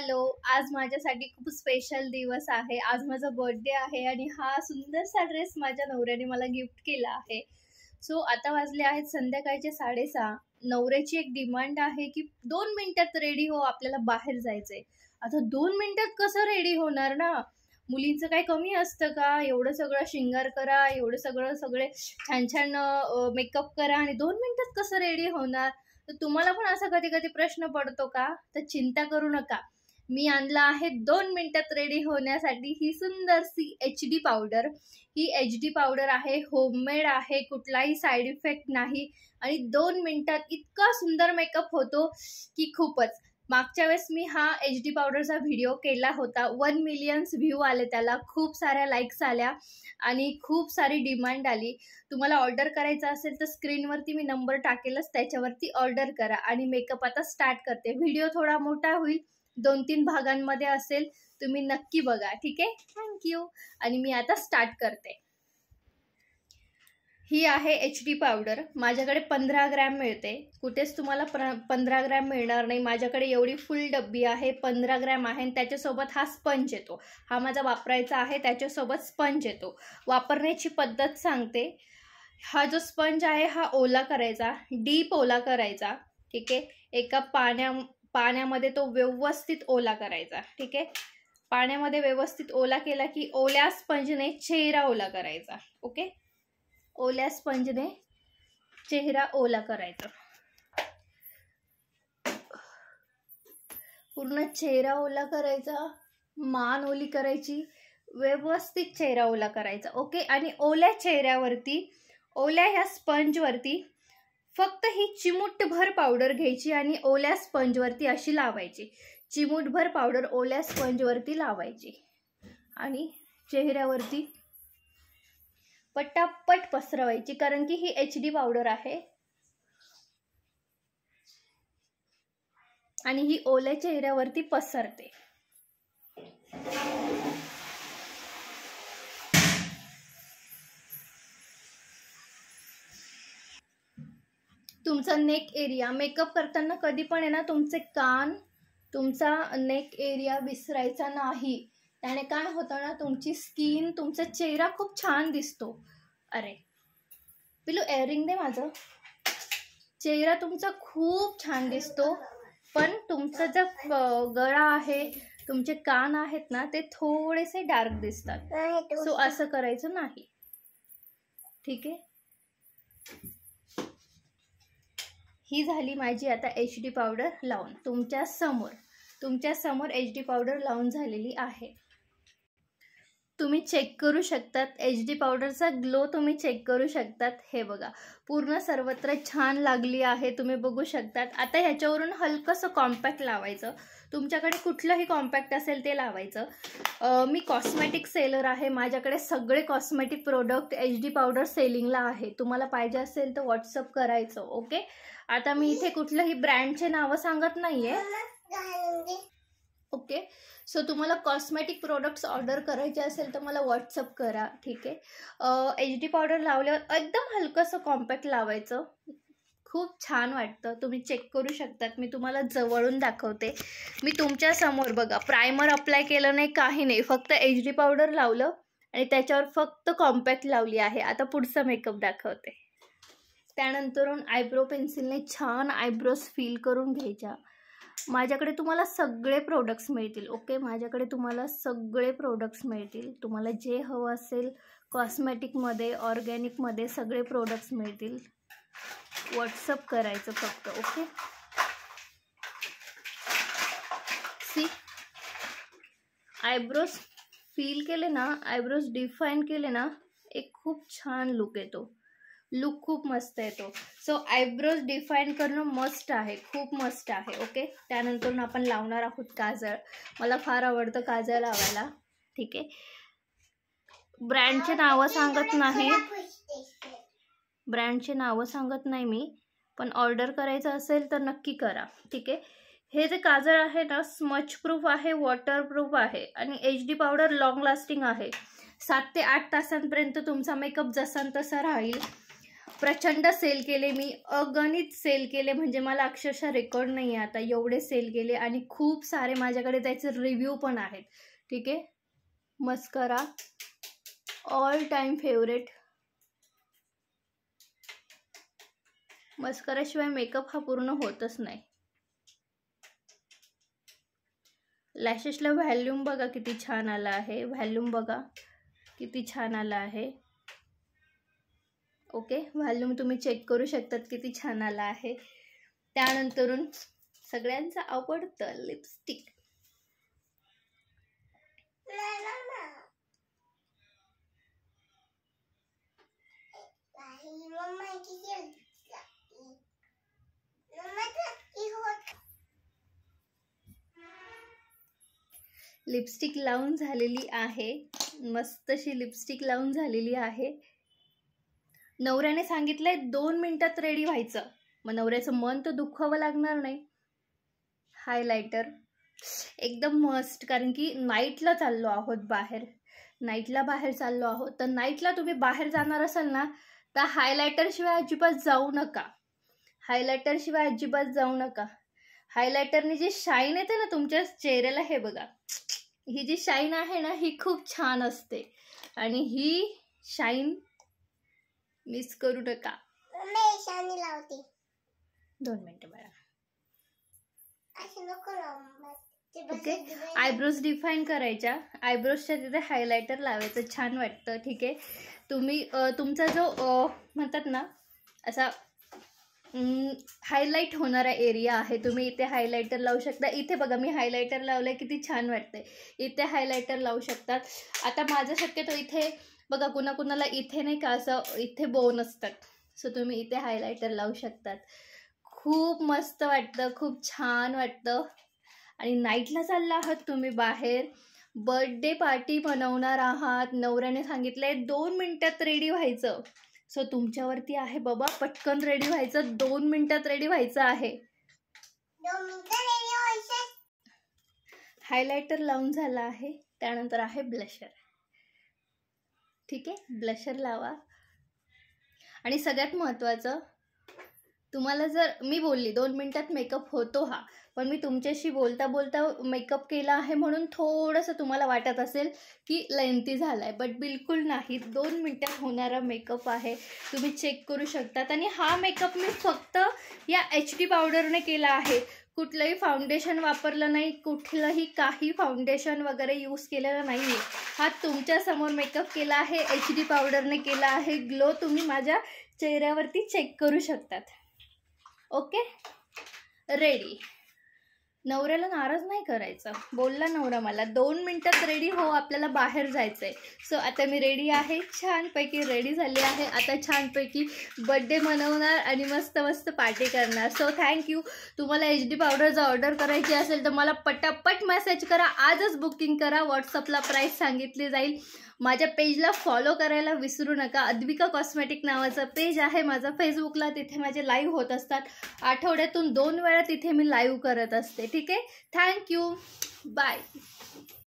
hello आज माझ्यासाठी खूप स्पेशल दिवस आहे आज माझा बर्थडे आहे आणि हा सुंदरसा ड्रेस माझ्या नवऱ्याने मला गिफ्ट केला आहे सो आता वाजले आहेत संध्याकाळचे साडेसहा नवऱ्याची एक डिमांड आहे की दोन मिनिटात रेडी हो आपल्याला बाहेर जायचंय आता दोन मिनिटात कसं रेडी होणार ना मुलींचं काय कमी असतं का एवढं सगळं शिंगार करा एवढं सगळं सगळे छान छान मेकअप करा आणि दोन मिनिटात कसं रेडी होणार तर तुम्हाला पण असा कधी कधी प्रश्न पडतो का तर चिंता करू नका मी आणला आहे दोन मिनटात रेडी होण्यासाठी ही सुंदरसी एच डी पावडर ही एच डी पावडर आहे होममेड आहे कुठलाही साईड इफेक्ट नाही आणि दोन मिनटात इतका सुंदर मेकअप होतो की खूपच मागच्या वेळेस मी हा एच डी पावडरचा व्हिडिओ केला होता वन मिलियन्स व्ह्यू आले त्याला खूप साऱ्या लाईक्स आल्या आणि खूप सारी डिमांड आली तुम्हाला ऑर्डर करायचं असेल तर स्क्रीनवरती मी नंबर टाकेलच त्याच्यावरती ऑर्डर करा आणि मेकअप आता स्टार्ट करते व्हिडिओ थोडा मोठा होईल दोन तीन भागांमध्ये असेल तुम्ही नक्की बघा ठीक आहे थँक्यू आणि मी आता स्टार्ट करते ही आहे एच डी पावडर माझ्याकडे पंधरा ग्रॅम मिळते कुठेच तुम्हाला प्र पंधरा ग्रॅम मिळणार नाही माझ्याकडे एवढी फुल डब्बी आहे पंधरा ग्रॅम आहे आणि त्याच्यासोबत हा स्पंज येतो हा माझा वापरायचा आहे त्याच्यासोबत स्पंज येतो वापरण्याची पद्धत सांगते हा जो स्पंज आहे हा ओला करायचा डीप ओला करायचा ठीक आहे एका पाण्या पाण्यामध्ये तो व्यवस्थित ओला करायचा ठीक आहे पाण्यामध्ये व्यवस्थित ओला केला की ओल्या स्पंजने चेहरा ओला करायचा ओके ओल्या स्पंजने चेहरा ओला करायचा पूर्ण चेहरा ओला करायचा मान ओली करायची व्यवस्थित चेहरा ओला करायचा ओके आणि ओल्या चेहऱ्यावरती ओल्या ह्या स्पंजवरती फक्त ही भर पावडर घ्यायची आणि ओल्या स्पंजवरती अशी लावायची चिमूटभर पावडर ओल्या स्पंजवरती लावायची आणि चेहऱ्यावरती पटापट पसरवायची कारण की ही एच डी पावडर आहे आणि ही ओल्या चेहऱ्यावरती पसरते तुमचा नेक एरिया मेकअप करताना कधी पण आहे ना तुमचे कान तुमचा नेक एरिया विसरायचा नाही त्याने काय होतं ना तुमची स्किन तुमचा चेहरा खूप छान दिसतो अरे पिलू एअरिंग दे माझं चेहरा तुमचा खूप छान दिसतो पण तुमचा जो गळा आहे तुमचे कान आहेत ना ते थोडेसे डार्क दिसतात सो असं करायचं नाही ठीक आहे ही झाली माझी आता एच डी पावडर लावून तुमच्या तुमच्या समोर एच डी पावडर लावून झालेली आहे तुम्ही चेक करू शकतात एच डी पावडरचा ग्लो तुम्ही चेक करू शकतात हे बघा पूर्ण सर्वत्र छान लागली आहे तुम्ही बघू शकतात आता ह्याच्यावरून हलकंसं कॉम्पॅक्ट लावायचं तुमच्याकडे कुठलंही कॉम्पॅक्ट असेल ते लावायचं मी कॉस्मेटिक सेलर आहे माझ्याकडे सगळे cosmetic product H D powder सेलिंगला आहे तुम्हाला पाहिजे असेल तर व्हॉट्सअप करायचं ओके आता मी इथे कुठलंही ब्रँडचे नावं सांगत नाहीये ओके सो तुम्हाला कॉस्मेटिक प्रोडक्ट्स ऑर्डर करायचे असेल तर मला व्हॉट्सअप करा ठीक आहे एच डी पावडर लावल्यावर एकदम हलकंसं कॉम्पॅक्ट लावायचं खूप छान वाटतं तुम्ही चेक करू शकतात मी तुम्हाला जवळून दाखवते मी तुमच्या समोर बघा प्रायमर अप्लाय केलं नाही काही नाही फक्त एच डी पावडर लावलं आणि त्याच्यावर फक्त कॉम्पॅक्ट लावली आहे आता पुढचं मेकअप दाखवते त्यानंतरून आयब्रो पेन्सिलने छान आयब्रोज फील करून घ्यायच्या माझ्याकडे तुम्हाला सगळे प्रोडक्ट्स मिळतील ओके माझ्याकडे तुम्हाला सगळे प्रोडक्ट्स मिळतील तुम्हाला जे हवं असेल कॉस्मॅटिकमध्ये ऑर्गॅनिकमध्ये सगळे प्रोडक्ट्स मिळतील व्हॉट्सअप करायचं फक्त ओके सी आयब्रोज फील केले ना आयब्रोज डिफाईन केले ना एक खूप छान लुक येतो लुक खूप मस्त येतो सो आयब्रोज डिफाईन करणं मस्ट आहे खूप मस्ट आहे ओके त्यानंतर आपण लावणार आहोत काजळ मला फार आवडतं काजळ लावायला ठीक आहे ब्रँडचे नावं सांगत नाही ब्रँडचे नावं सांगत नाही मी पण ऑर्डर करायचं असेल तर नक्की करा ठीक आहे हे जे काजळ आहे ना स्मच प्रूफ आहे वॉटरप्रूफ आहे आणि H D powder long lasting आहे सात ते आठ तासांपर्यंत तुमचा मेकअप जसा तसा राहील प्रचंड सेल केले मी अगणित सेल केले म्हणजे मला अक्षरशः रेकॉर्ड नाही आहे आता एवढे सेल केले आणि खूप सारे माझ्याकडे त्याचे रिव्ह्यू पण आहेत ठीक आहे मस्करा ऑल टाईम फेवरेट मस्कराशिवाय मेकअप हा पूर्ण होतच नाही लॅशेसला व्हॅल्यूम बघा किती छान आला आहे व्हॅल्यूम बघा किती छान आला आहे ओके व्हॉल्यूम तुम्ही चेक करू शकतात किती छान आला आहे त्यानंतरून सगळ्यांचं आवडतं लिपस्टिक लिपस्टिक लावून झालेली आहे मस्तशी लिपस्टिक लावून झालेली आहे नवऱ्याने सांगितलंय दोन मिनिटात रेडी व्हायचं मग नवऱ्याचं मन तर दुखावं लागणार नाही हायलायटर एकदम मस्ट कारण की नाईटला चाललो आहोत बाहेर नाईटला बाहेर चाललो आहोत तर नाईटला तुम्ही बाहेर जाणार असाल ना तर हायलायटरशिवाय अजिबात जाऊ नका शिवाय अजिबात जाऊ नका हायलायटरने जी शाईन येते ना तुमच्या चेहऱ्याला हे बघा ही जी शाईन आहे ना ही खूप छान असते आणि ही शाईन मिस करू नका दोन ओके आयब्रोज डिफाईन करायच्या आयब्रोजच्या तिथे हायलायटर लावायचं छान वाटतं ठीक आहे तुम्ही तुमचा जो म्हणतात ना असा हायलाईट होणारा एरिया आहे तुम्ही इथे हायलायटर लावू शकता इथे बघा मी हायलायटर लावलं किती छान वाटतंय इथे हायलायटर लावू शकतात आता माझं शक्यतो इथे बघा कुणाकुणाला इथे नाही का असं इथे बोन असतात सो तुम्ही इथे हायलायटर लावू शकतात खूप मस्त वाटतं खूप छान वाटतं आणि नाईटला चालला आहात तुम्ही बाहेर बर्थडे पार्टी बनवणार आहात नवऱ्याने सांगितलंय दोन मिनटात रेडी व्हायचं सो तुमच्यावरती आहे बाबा पटकन रेडी व्हायचं दोन मिनटात रेडी व्हायचं आहे हायलायटर लावून झाला आहे त्यानंतर आहे ब्लशर ठीक आहे ब्लशर लावा आणि सगळ्यात महत्त्वाचं तुम्हाला जर मी बोलली दोन मिनटात मेकअप होतो हा पण मी तुमच्याशी बोलता बोलता मेकअप केला आहे म्हणून थोडंसं तुम्हाला वाटत असेल की लेंथी झाला आहे बट बिलकुल नाही दोन मिनटात होणारा मेकअप आहे तुम्ही चेक करू शकतात आणि हा मेकअप मी फक्त या एच डी पावडरने केला आहे कुठलंही फाउंडेशन वापरलं नाही कुठलंही काही फाउंडेशन वगैरे यूज केलेलं नाही आहे हा तुमच्यासमोर मेकअप केला आहे एच डी पावडरने केला आहे ग्लो तुम्ही माझ्या चेहऱ्यावरती चेक करू शकतात ओके रेडी नवऱ्याला नाराज नाही करायचा बोलला नवरा मला दोन मिनटात रेडी हो आपल्याला बाहेर जायचं आहे सो आता मी रेडी आहे छानपैकी रेडी झाली आहे आता छानपैकी बड्डे मनवणार आणि मस्त मस्त पार्टी करणार सो थँक्यू तुम्हाला एच डी पावडर जर ऑर्डर करायची असेल तर मला पटापट मेसेज करा आजच बुकिंग करा व्हॉट्सअपला प्राईस सांगितली जाईल माझ्या पेजला फॉलो करायला विसरू नका अद्विका कॉस्मेटिक नावाचं पेज आहे माझा फेसबुकला तिथे माझे लाईव्ह होत असतात आठवड्यातून दोन वेळा तिथे मी लाईव्ह करत असते ठीक आहे थँक्यू बाय